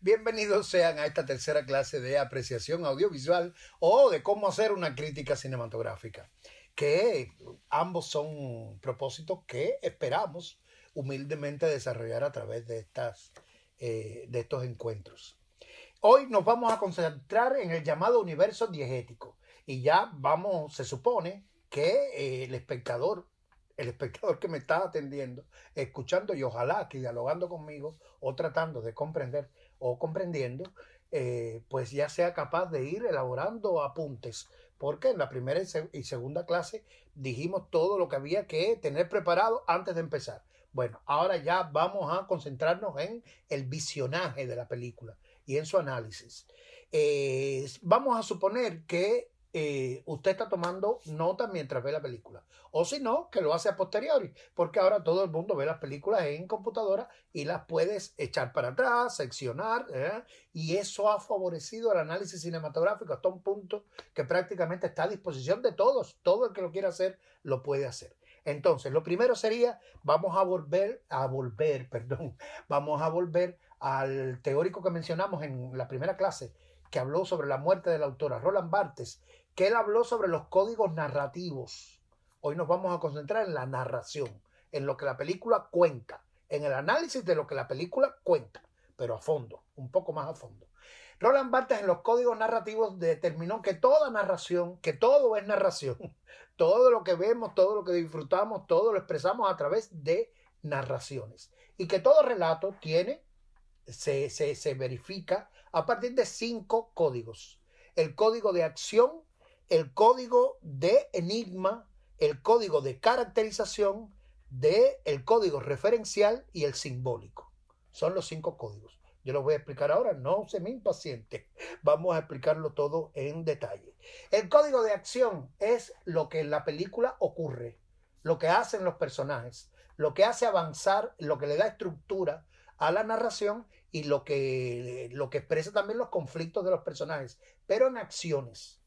Bienvenidos sean a esta tercera clase de apreciación audiovisual o de cómo hacer una crítica cinematográfica, que ambos son propósitos que esperamos humildemente desarrollar a través de, estas, eh, de estos encuentros. Hoy nos vamos a concentrar en el llamado universo diegético y ya vamos, se supone que eh, el espectador el espectador que me está atendiendo, escuchando y ojalá que dialogando conmigo o tratando de comprender o comprendiendo, eh, pues ya sea capaz de ir elaborando apuntes. Porque en la primera y segunda clase dijimos todo lo que había que tener preparado antes de empezar. Bueno, ahora ya vamos a concentrarnos en el visionaje de la película y en su análisis. Eh, vamos a suponer que eh, usted está tomando notas mientras ve la película. O si no, que lo hace a posteriori, porque ahora todo el mundo ve las películas en computadora y las puedes echar para atrás, seccionar, ¿eh? y eso ha favorecido el análisis cinematográfico hasta un punto que prácticamente está a disposición de todos. Todo el que lo quiera hacer, lo puede hacer. Entonces, lo primero sería, vamos a volver, a volver, perdón, vamos a volver al teórico que mencionamos en la primera clase, que habló sobre la muerte de la autora, Roland Barthes, que él habló sobre los códigos narrativos. Hoy nos vamos a concentrar en la narración, en lo que la película cuenta, en el análisis de lo que la película cuenta, pero a fondo, un poco más a fondo. Roland Barthes en los códigos narrativos determinó que toda narración, que todo es narración, todo lo que vemos, todo lo que disfrutamos, todo lo expresamos a través de narraciones. Y que todo relato tiene, se, se, se verifica a partir de cinco códigos. El código de acción, el código de enigma, el código de caracterización, de el código referencial y el simbólico. Son los cinco códigos. Yo los voy a explicar ahora, no se me impaciente. Vamos a explicarlo todo en detalle. El código de acción es lo que en la película ocurre, lo que hacen los personajes, lo que hace avanzar, lo que le da estructura a la narración y lo que, lo que expresa también los conflictos de los personajes, pero en acciones.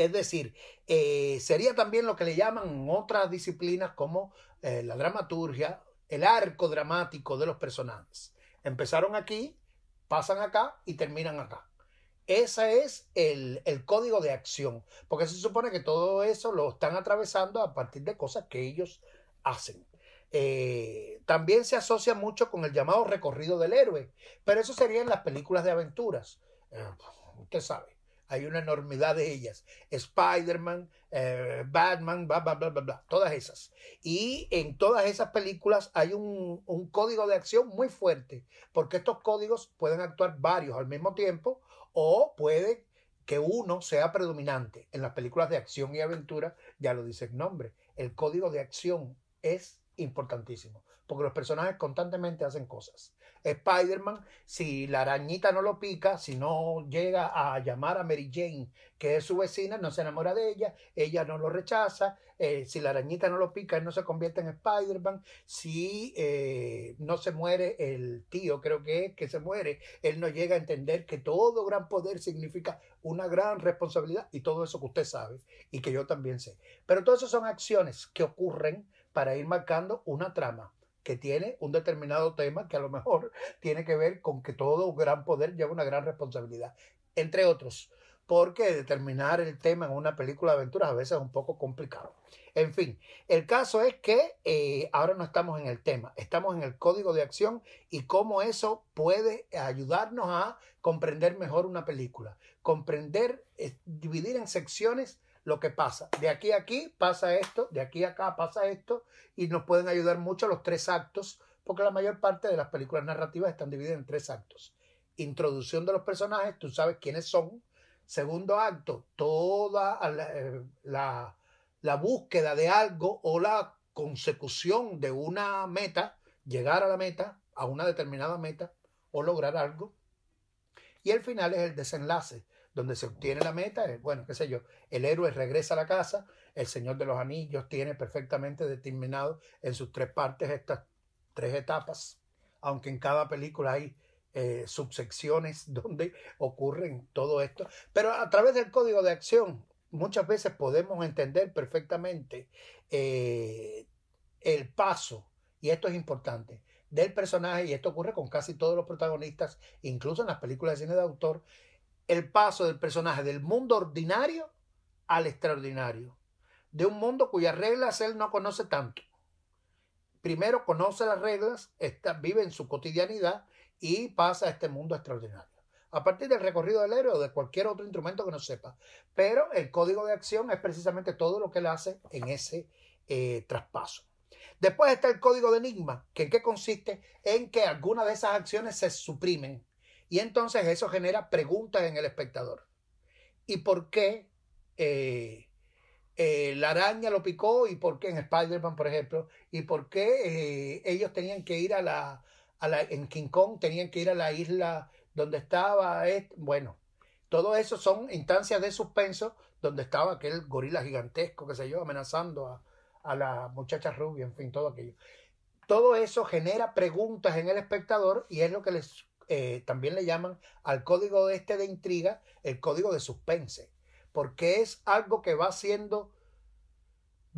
Es decir, eh, sería también lo que le llaman otras disciplinas como eh, la dramaturgia, el arco dramático de los personajes. Empezaron aquí, pasan acá y terminan acá. Ese es el, código de acción, porque se supone que todo eso lo están atravesando a partir de cosas que ellos hacen. Eh, también se asocia mucho con el llamado recorrido del héroe, pero eso sería en las películas de aventuras. usted sabe, hay una enormidad de ellas. Spider-Man, eh, Batman, bla, bla, bla, bla, bla, todas esas. Y en todas esas películas hay un, un código de acción muy fuerte, porque estos códigos pueden actuar varios al mismo tiempo o puede que uno sea predominante. En las películas de acción y aventura, ya lo dice el nombre, el código de acción es importantísimo, porque los personajes constantemente hacen cosas. Spider-Man, si la arañita no lo pica, si no llega a llamar a Mary Jane, que es su vecina, no se enamora de ella, ella no lo rechaza, eh, si la arañita no lo pica, él no se convierte en Spider-Man, si eh, no se muere el tío, creo que es que se muere, él no llega a entender que todo gran poder significa una gran responsabilidad y todo eso que usted sabe y que yo también sé. Pero todas eso son acciones que ocurren para ir marcando una trama que tiene un determinado tema que a lo mejor tiene que ver con que todo gran poder lleva una gran responsabilidad, entre otros, porque determinar el tema en una película de aventuras a veces es un poco complicado. En fin, el caso es que eh, ahora no estamos en el tema, estamos en el código de acción y cómo eso puede ayudarnos a comprender mejor una película, comprender, eh, dividir en secciones lo que pasa. De aquí a aquí pasa esto, de aquí a acá pasa esto, y nos pueden ayudar mucho los tres actos, porque la mayor parte de las películas narrativas están divididas en tres actos. Introducción de los personajes, tú sabes quiénes son. Segundo acto, toda eh, la, la búsqueda de algo o la consecución de una meta, llegar a la meta, a una determinada meta o lograr algo. Y el final es el desenlace donde se obtiene la meta, bueno, qué sé yo, el héroe regresa a la casa, el Señor de los Anillos tiene perfectamente determinado en sus tres partes estas tres etapas, aunque en cada película hay eh, subsecciones donde ocurren todo esto, pero a través del código de acción muchas veces podemos entender perfectamente eh, el paso, y esto es importante, del personaje, y esto ocurre con casi todos los protagonistas, incluso en las películas de cine de autor, el paso del personaje del mundo ordinario al extraordinario, de un mundo cuyas reglas él no conoce tanto. Primero conoce las reglas, vive en su cotidianidad y pasa a este mundo extraordinario. A partir del recorrido del héroe o de cualquier otro instrumento que no sepa. Pero el código de acción es precisamente todo lo que él hace en ese eh, traspaso. Después está el código de enigma, que en qué consiste en que algunas de esas acciones se suprimen y entonces eso genera preguntas en el espectador. ¿Y por qué eh, eh, la araña lo picó? ¿Y por qué en Spider-Man, por ejemplo? ¿Y por qué eh, ellos tenían que ir a la, en King Kong tenían que ir a la isla donde estaba, bueno, todo eso son instancias de suspenso donde estaba aquel gorila gigantesco, que se yo, amenazando a, a, la muchacha rubia, en fin, todo aquello. Todo eso genera preguntas en el espectador y es lo que les eh, también le llaman al código de este de intriga el código de suspense, porque es algo que va haciendo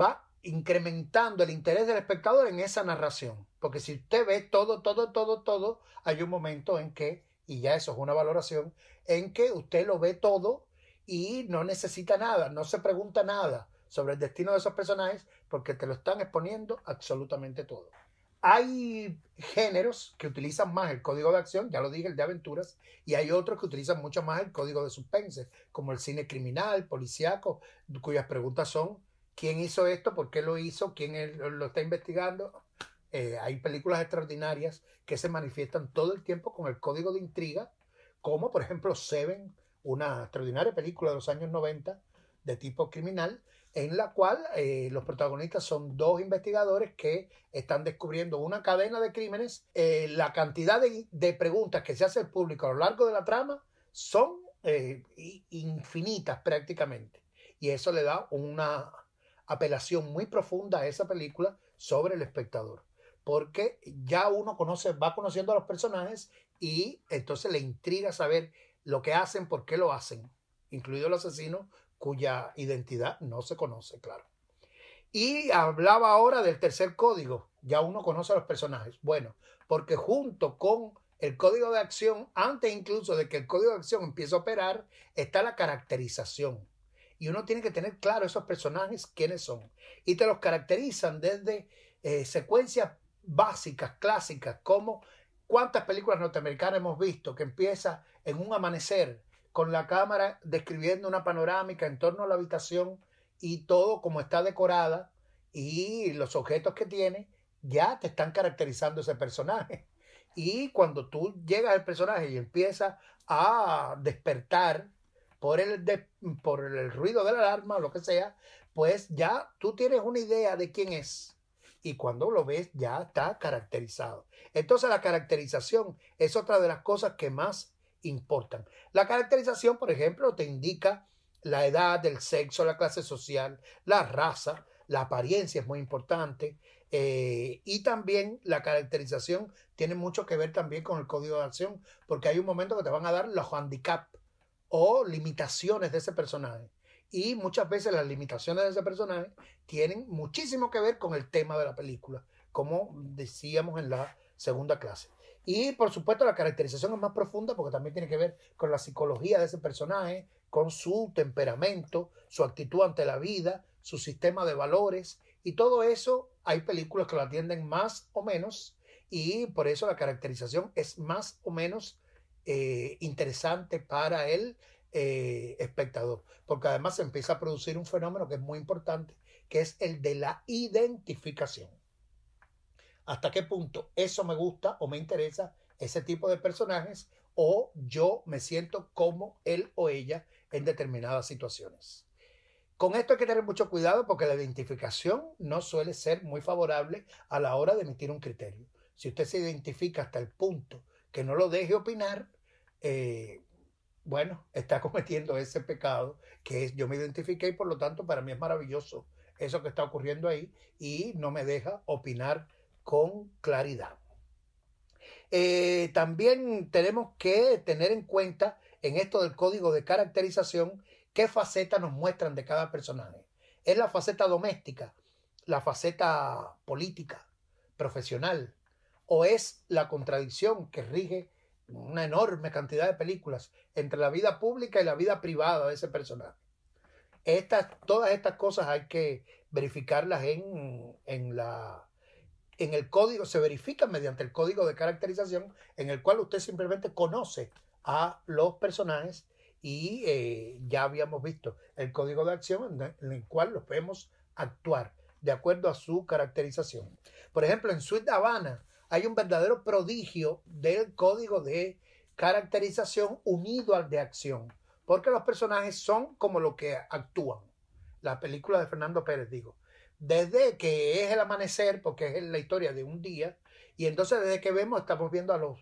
va incrementando el interés del espectador en esa narración, porque si usted ve todo, todo, todo, todo, hay un momento en que, y ya eso es una valoración, en que usted lo ve todo y no necesita nada, no se pregunta nada sobre el destino de esos personajes, porque te lo están exponiendo absolutamente todo. Hay géneros que utilizan más el código de acción, ya lo dije, el de aventuras, y hay otros que utilizan mucho más el código de suspense, como el cine criminal, policíaco, cuyas preguntas son quién hizo esto, por qué lo hizo, quién lo está investigando. Eh, hay películas extraordinarias que se manifiestan todo el tiempo con el código de intriga, como por ejemplo Seven, una extraordinaria película de los años 90 de tipo criminal, en la cual eh, los protagonistas son dos investigadores que están descubriendo una cadena de crímenes. Eh, la cantidad de, preguntas que se hace el público a lo largo de la trama son eh, infinitas prácticamente. Y eso le da una apelación muy profunda a esa película sobre el espectador. Porque ya uno va conociendo a los personajes y entonces le intriga saber lo que hacen, por qué lo hacen, incluido el asesino, cuya identidad no se conoce, claro. Y hablaba ahora del tercer código. Ya uno conoce a los personajes. Bueno, porque junto con el código de acción, antes incluso de que el código de acción empiece a operar, está la caracterización. Y uno tiene que tener claro esos personajes quiénes son. Y te los caracterizan desde eh, secuencias básicas, clásicas, como cuántas películas norteamericanas hemos visto que empieza en un amanecer con la cámara describiendo una panorámica en torno a la habitación y todo como está decorada y los objetos que tiene, ya te están caracterizando ese personaje. Y cuando tú llegas al personaje y empiezas a despertar por el, por el ruido de la alarma o lo que sea, pues ya tú tienes una idea de quién es. Y cuando lo ves ya está caracterizado. Entonces la caracterización es otra de las cosas que más importan. La caracterización, por ejemplo, te indica la edad, el sexo, la clase social, la raza, la apariencia es muy importante. Eh, y también la caracterización tiene mucho que ver también con el código de acción, porque hay un momento que te van a dar los handicaps o limitaciones de ese personaje. Y muchas veces las limitaciones de ese personaje tienen muchísimo que ver con el tema de la película, como decíamos en la segunda clase. Y por supuesto la caracterización es más profunda porque también tiene que ver con la psicología de ese personaje, con su temperamento, su actitud ante la vida, su sistema de valores y todo eso hay películas que lo atienden más o menos y por eso la caracterización es más o menos eh, interesante para el eh, espectador, porque además se empieza a producir un fenómeno que es muy importante, que es el de la identificación hasta qué punto eso me gusta o me interesa ese tipo de personajes o yo me siento como él o ella en determinadas situaciones. Con esto hay que tener mucho cuidado porque la identificación no suele ser muy favorable a la hora de emitir un criterio. Si usted se identifica hasta el punto que no lo deje opinar, eh, bueno, está cometiendo ese pecado que es yo me identifiqué y por lo tanto para mí es maravilloso eso que está ocurriendo ahí y no me deja opinar con claridad. Eh, también tenemos que tener en cuenta en esto del código de caracterización qué facetas nos muestran de cada personaje. Es la faceta doméstica, la faceta política, profesional, o es la contradicción que rige una enorme cantidad de películas entre la vida pública y la vida privada de ese personaje. Estas, todas estas cosas hay que verificarlas en la en el código, se verifica mediante el código de caracterización en el cual usted simplemente conoce a los personajes y eh, ya habíamos visto el código de acción en el cual los vemos actuar de acuerdo a su caracterización. Por ejemplo, en Suite Habana hay un verdadero prodigio del código de caracterización unido al de acción, porque los personajes son como lo que actúan. La película de Fernando Pérez, digo desde que es el amanecer, porque es la historia de un día, y entonces desde que vemos estamos viendo a los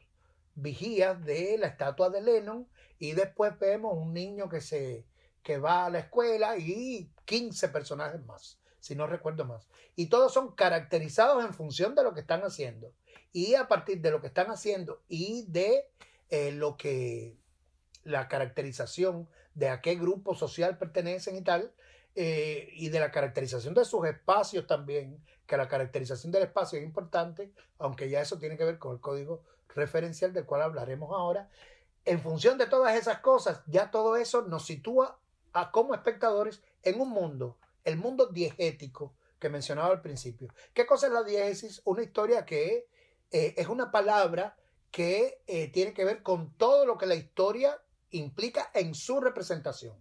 vigías de la estatua de Lennon y después vemos un niño que se que va a la escuela y 15 personajes más, si no recuerdo más. Y todos son caracterizados en función de lo que están haciendo. Y a partir de lo que están haciendo y de eh, lo que la caracterización de a qué grupo social pertenecen y tal, eh, y de la caracterización de sus espacios también, que la caracterización del espacio es importante, aunque ya eso tiene que ver con el código referencial del cual hablaremos ahora. En función de todas esas cosas, ya todo eso nos sitúa a, como espectadores en un mundo, el mundo diegético que mencionaba al principio. ¿Qué cosa es la diégesis? Una historia que eh, es una palabra que eh, tiene que ver con todo lo que la historia implica en su representación.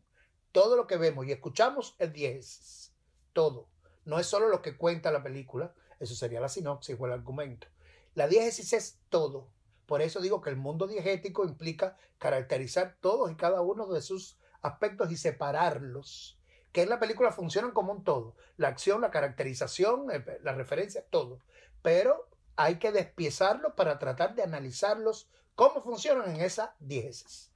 Todo lo que vemos y escuchamos es diésis. Todo. No es solo lo que cuenta la película, eso sería la sinopsis o el argumento. La diésis es todo. Por eso digo que el mundo diegético implica caracterizar todos y cada uno de sus aspectos y separarlos. Que en la película funcionan como un todo. La acción, la caracterización, la referencia, todo. Pero hay que despiezarlos para tratar de analizarlos cómo funcionan en esa diésis.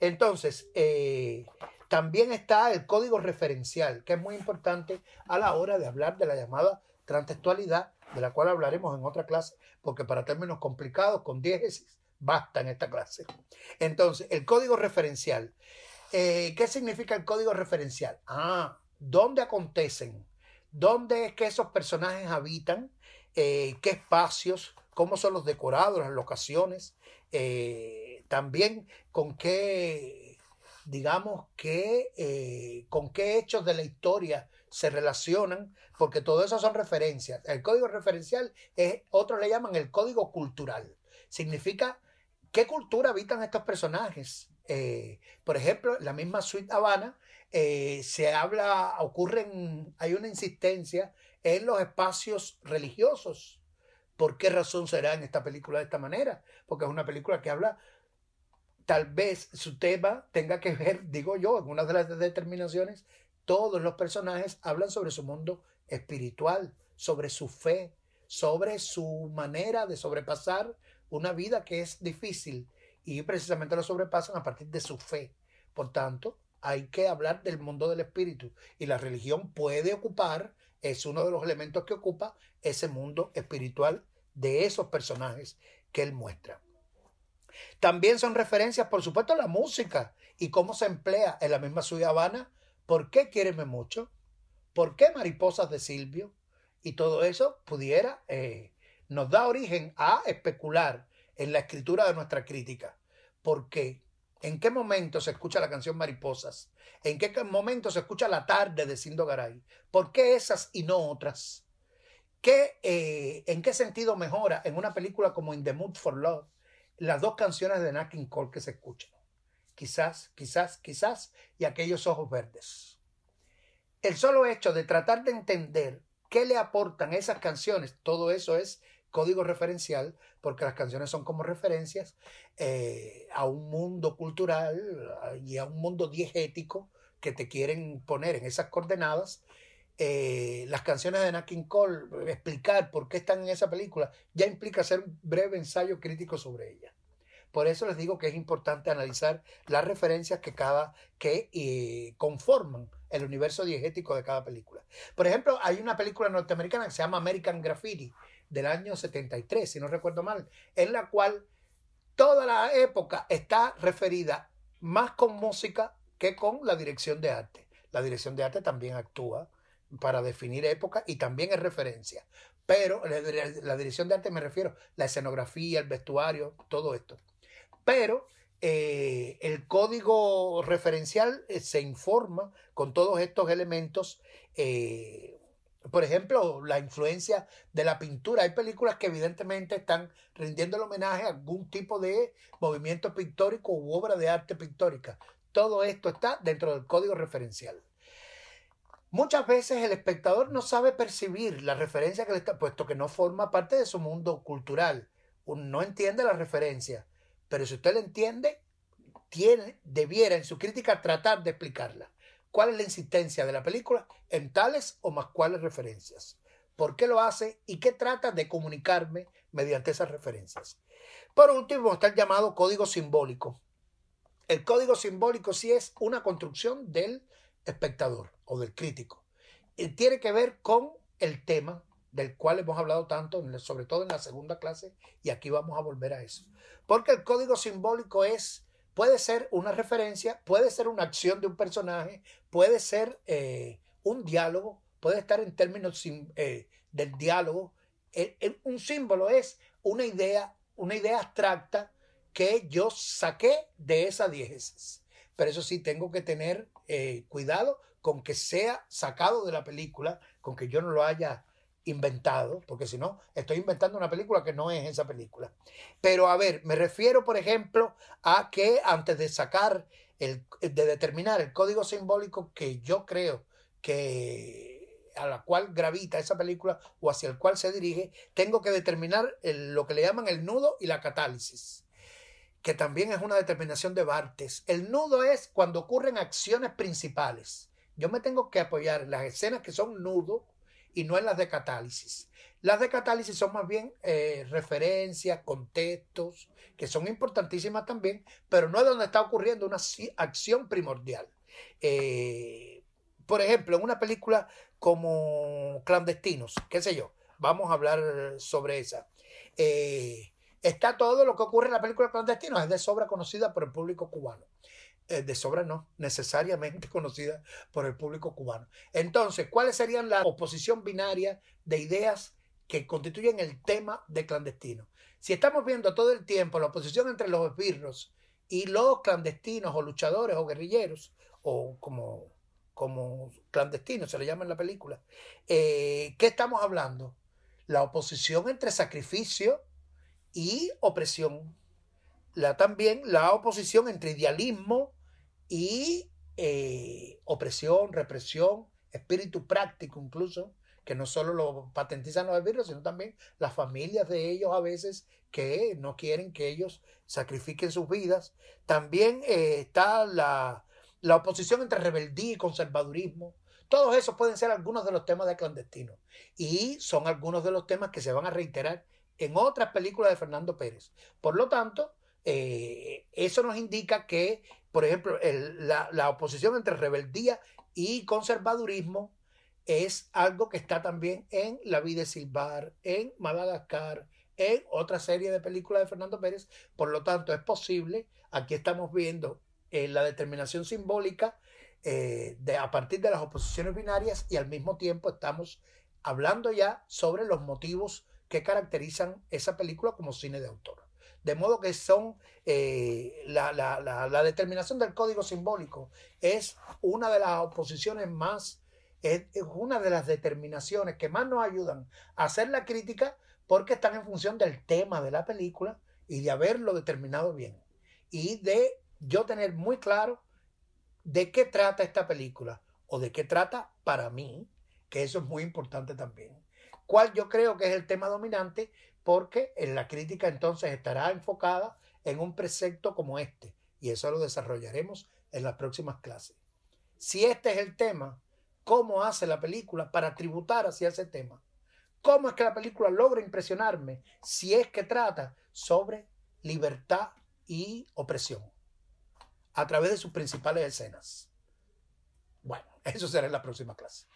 Entonces, eh, también está el código referencial, que es muy importante a la hora de hablar de la llamada transtextualidad de la cual hablaremos en otra clase, porque para términos complicados, con diégesis, basta en esta clase. Entonces, el código referencial. Eh, ¿Qué significa el código referencial? Ah, ¿dónde acontecen? ¿Dónde es que esos personajes habitan? Eh, ¿Qué espacios? ¿Cómo son los decorados, las locaciones? Eh, también con qué digamos, que, eh, con qué hechos de la historia se relacionan, porque todo eso son referencias. El código referencial es, otros le llaman el código cultural. Significa qué cultura habitan estos personajes. Eh, por ejemplo, la misma Suite Habana, eh, se habla, ocurren, hay una insistencia en los espacios religiosos. ¿Por qué razón será en esta película de esta manera? Porque es una película que habla Tal vez su tema tenga que ver, digo yo, en una de las determinaciones, todos los personajes hablan sobre su mundo espiritual, sobre su fe, sobre su manera de sobrepasar una vida que es difícil y precisamente lo sobrepasan a partir de su fe. Por tanto, hay que hablar del mundo del espíritu y la religión puede ocupar, es uno de los elementos que ocupa ese mundo espiritual de esos personajes que él muestra. También son referencias, por supuesto, a la música y cómo se emplea en la misma suya Habana. ¿Por qué Quiereme Mucho? ¿Por qué Mariposas de Silvio? Y todo eso pudiera, eh, nos da origen a especular en la escritura de nuestra crítica. ¿Por qué? ¿En qué momento se escucha la canción Mariposas? ¿En qué momento se escucha La tarde de Sindo Garay? ¿Por qué esas y no otras? ¿Qué, eh, ¿En qué sentido mejora en una película como In the Mood for Love? las dos canciones de Nacking que se escuchan. Quizás, quizás, quizás y aquellos ojos verdes. El solo hecho de tratar de entender qué le aportan esas canciones, todo eso es código referencial, porque las canciones son como referencias eh, a un mundo cultural ah, y a un mundo diegético que te quieren poner en esas coordenadas eh, las canciones de Nat Cole, eh, explicar por qué están en esa película, ya implica hacer un breve ensayo crítico sobre ella. Por eso les digo que es importante analizar las referencias que, cada, que eh, conforman el universo diegético de cada película. Por ejemplo, hay una película norteamericana que se llama American Graffiti del año 73, si no recuerdo mal, en la cual toda la época está referida más con música que con la dirección de arte. La dirección de arte también actúa para definir época y también es referencia. Pero la, dirección de arte me refiero, la escenografía, el vestuario, todo esto. Pero eh, el código referencial eh, se informa con todos estos elementos. Eh, por ejemplo, la influencia de la pintura. Hay películas que evidentemente están rindiendo el homenaje a algún tipo de movimiento pictórico u obra de arte pictórica. Todo esto está dentro del código referencial. Muchas veces el espectador no sabe percibir la referencia que le está, puesto que no forma parte de su mundo cultural, no entiende la referencia, pero si usted la entiende, tiene, debiera en su crítica tratar de explicarla. ¿Cuál es la insistencia de la película en tales o más cuáles referencias? ¿Por qué lo hace y qué trata de comunicarme mediante esas referencias? Por último está el llamado código simbólico. El código simbólico sí es una construcción del espectador o del crítico. Y tiene que ver con el tema del cual hemos hablado tanto, sobre todo en la segunda clase, y aquí vamos a volver a eso. Porque el código simbólico es, puede ser una referencia, puede ser una acción de un personaje, puede ser eh, un diálogo, puede estar en términos eh, del diálogo. E, e, un símbolo es una idea, una idea abstracta que yo saqué de esa diégesis. Pero eso sí, tengo que tener eh, cuidado con que sea sacado de la película, con que yo no lo haya inventado, porque si no, estoy inventando una película que no es esa película. Pero a ver, me refiero, por ejemplo, a que antes de sacar, el, de determinar el código simbólico que yo creo que a la cual gravita esa película o hacia el cual se dirige, tengo que determinar lo que le llaman el nudo y la catálisis, que también es una determinación de Bartes. El nudo es cuando ocurren acciones principales yo me tengo que apoyar en las escenas que son nudos y no en las de catálisis. Las de catálisis son más bien eh, referencias, contextos, que son importantísimas también, pero no es donde está ocurriendo una acción primordial. Eh, por ejemplo, en una película como Clandestinos, qué sé yo, vamos a hablar sobre esa. Eh, está todo lo que ocurre en la película Clandestinos, es de sobra conocida por el público cubano. Eh, de sobra no, necesariamente conocida por el público cubano. Entonces, ¿cuáles serían la oposición binaria de ideas que constituyen el tema de clandestino? Si estamos viendo todo el tiempo la oposición entre los esbirros y los clandestinos o luchadores o guerrilleros, o como, como clandestinos se le llama en la película, eh, ¿qué estamos hablando? La oposición entre sacrificio y opresión. La, también la oposición entre idealismo y eh, opresión, represión, espíritu práctico incluso, que no solo lo patentizan los esbirros, sino también las familias de ellos a veces que no quieren que ellos sacrifiquen sus vidas. También eh, está la, la oposición entre rebeldía y conservadurismo. Todos esos pueden ser algunos de los temas de clandestino y son algunos de los temas que se van a reiterar en otras películas de Fernando Pérez. Por lo tanto, eh, eso nos indica que, por ejemplo, la, oposición entre rebeldía y conservadurismo es algo que está también en La vida de Silvar, en Madagascar, en otra serie de películas de Fernando Pérez. Por lo tanto, es posible, aquí estamos viendo eh, la determinación simbólica eh, de, a partir de las oposiciones binarias y al mismo tiempo estamos hablando ya sobre los motivos que caracterizan esa película como cine de autor. De modo que son eh, la, determinación del código simbólico es una de las oposiciones más, es, es una de las determinaciones que más nos ayudan a hacer la crítica porque están en función del tema de la película y de haberlo determinado bien. Y de yo tener muy claro de qué trata esta película o de qué trata para mí, que eso es muy importante también. ¿Cuál yo creo que es el tema dominante? porque en la crítica entonces estará enfocada en un precepto como este, y eso lo desarrollaremos en las próximas clases. Si este es el tema, ¿cómo hace la película para tributar hacia ese tema? ¿Cómo es que la película logra impresionarme si es que trata sobre libertad y opresión a través de sus principales escenas? Bueno, eso será en la próxima clase.